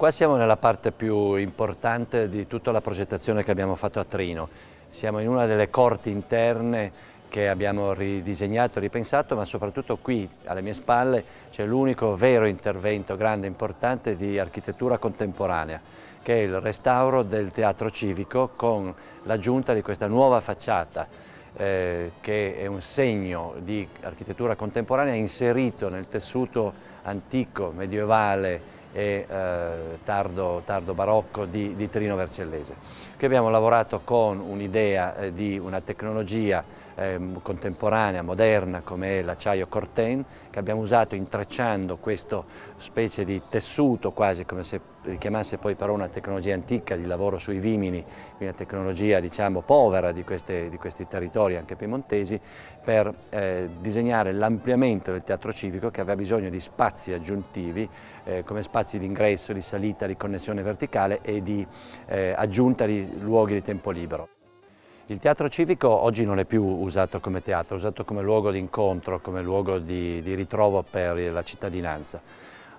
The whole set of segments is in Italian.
Qua siamo nella parte più importante di tutta la progettazione che abbiamo fatto a Trino. Siamo in una delle corti interne che abbiamo ridisegnato ripensato, ma soprattutto qui alle mie spalle c'è l'unico vero intervento grande e importante di architettura contemporanea, che è il restauro del teatro civico con l'aggiunta di questa nuova facciata. Eh, che è un segno di architettura contemporanea inserito nel tessuto antico, medievale, e eh, tardo, tardo, barocco di, di Trino Vercellese. Qui abbiamo lavorato con un'idea eh, di una tecnologia Ehm, contemporanea, moderna come l'acciaio Corten che abbiamo usato intrecciando questo specie di tessuto quasi come se richiamasse poi però una tecnologia antica di lavoro sui vimini, una tecnologia diciamo povera di, queste, di questi territori anche piemontesi per eh, disegnare l'ampliamento del teatro civico che aveva bisogno di spazi aggiuntivi eh, come spazi di ingresso, di salita, di connessione verticale e di eh, aggiunta di luoghi di tempo libero. Il teatro civico oggi non è più usato come teatro, è usato come luogo di incontro, come luogo di, di ritrovo per la cittadinanza.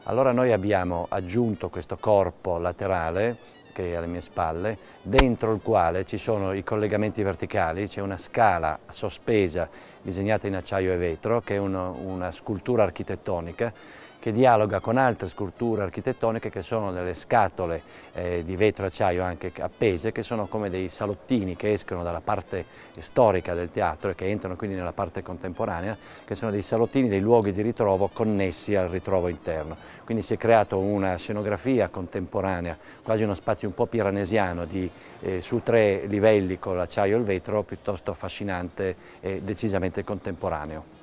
Allora noi abbiamo aggiunto questo corpo laterale che è alle mie spalle, dentro il quale ci sono i collegamenti verticali, c'è una scala sospesa disegnata in acciaio e vetro, che è uno, una scultura architettonica che dialoga con altre sculture architettoniche che sono delle scatole eh, di vetro e acciaio anche appese, che sono come dei salottini che escono dalla parte storica del teatro e che entrano quindi nella parte contemporanea, che sono dei salottini, dei luoghi di ritrovo connessi al ritrovo interno. Quindi si è creato una scenografia contemporanea, quasi uno spazio un po' piranesiano di, eh, su tre livelli con l'acciaio e il vetro, piuttosto affascinante e decisamente contemporaneo.